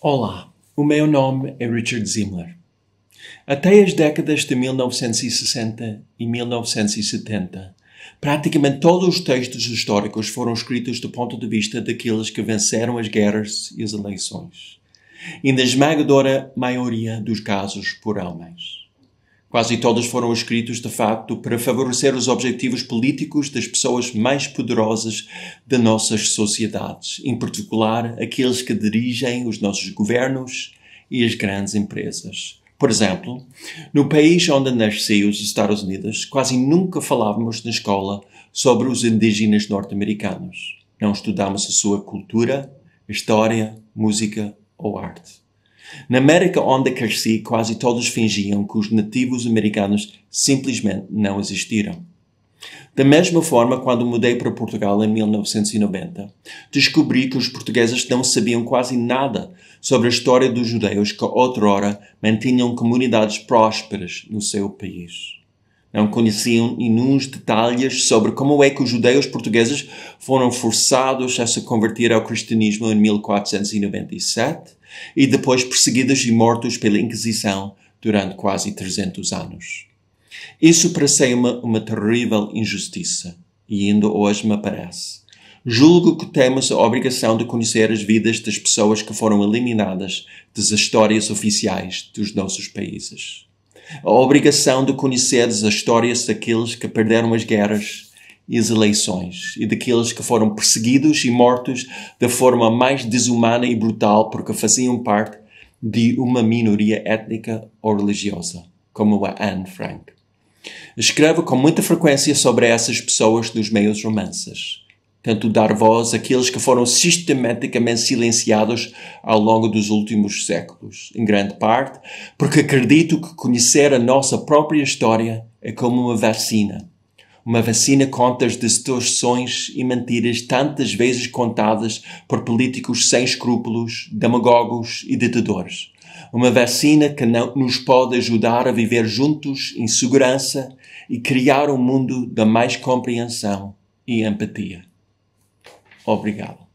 Olá, o meu nome é Richard Zimler. Até as décadas de 1960 e 1970, praticamente todos os textos históricos foram escritos do ponto de vista daqueles que venceram as guerras e as eleições, e na esmagadora maioria dos casos por homens. Quase todos foram escritos, de facto, para favorecer os objetivos políticos das pessoas mais poderosas de nossas sociedades, em particular aqueles que dirigem os nossos governos e as grandes empresas. Por exemplo, no país onde nasci, os Estados Unidos, quase nunca falávamos na escola sobre os indígenas norte-americanos. Não estudámos a sua cultura, história, música ou arte. Na América onde cresci, quase todos fingiam que os nativos americanos simplesmente não existiram. Da mesma forma, quando mudei para Portugal em 1990, descobri que os portugueses não sabiam quase nada sobre a história dos judeus que outrora mantinham comunidades prósperas no seu país não conheciam inúmeros detalhes sobre como é que os judeus portugueses foram forçados a se converter ao cristianismo em 1497 e depois perseguidos e mortos pela Inquisição durante quase 300 anos. Isso parecia uma, uma terrível injustiça e ainda hoje me parece. Julgo que temos a obrigação de conhecer as vidas das pessoas que foram eliminadas das histórias oficiais dos nossos países a obrigação de conheceres as histórias daqueles que perderam as guerras e as eleições e daqueles que foram perseguidos e mortos da forma mais desumana e brutal porque faziam parte de uma minoria étnica ou religiosa, como a Anne Frank. Escreve com muita frequência sobre essas pessoas dos meios romances portanto, dar voz àqueles que foram sistematicamente silenciados ao longo dos últimos séculos, em grande parte, porque acredito que conhecer a nossa própria história é como uma vacina. Uma vacina contra as distorções e mentiras tantas vezes contadas por políticos sem escrúpulos, demagogos e ditadores. Uma vacina que não, nos pode ajudar a viver juntos em segurança e criar um mundo da mais compreensão e empatia. Obrigado.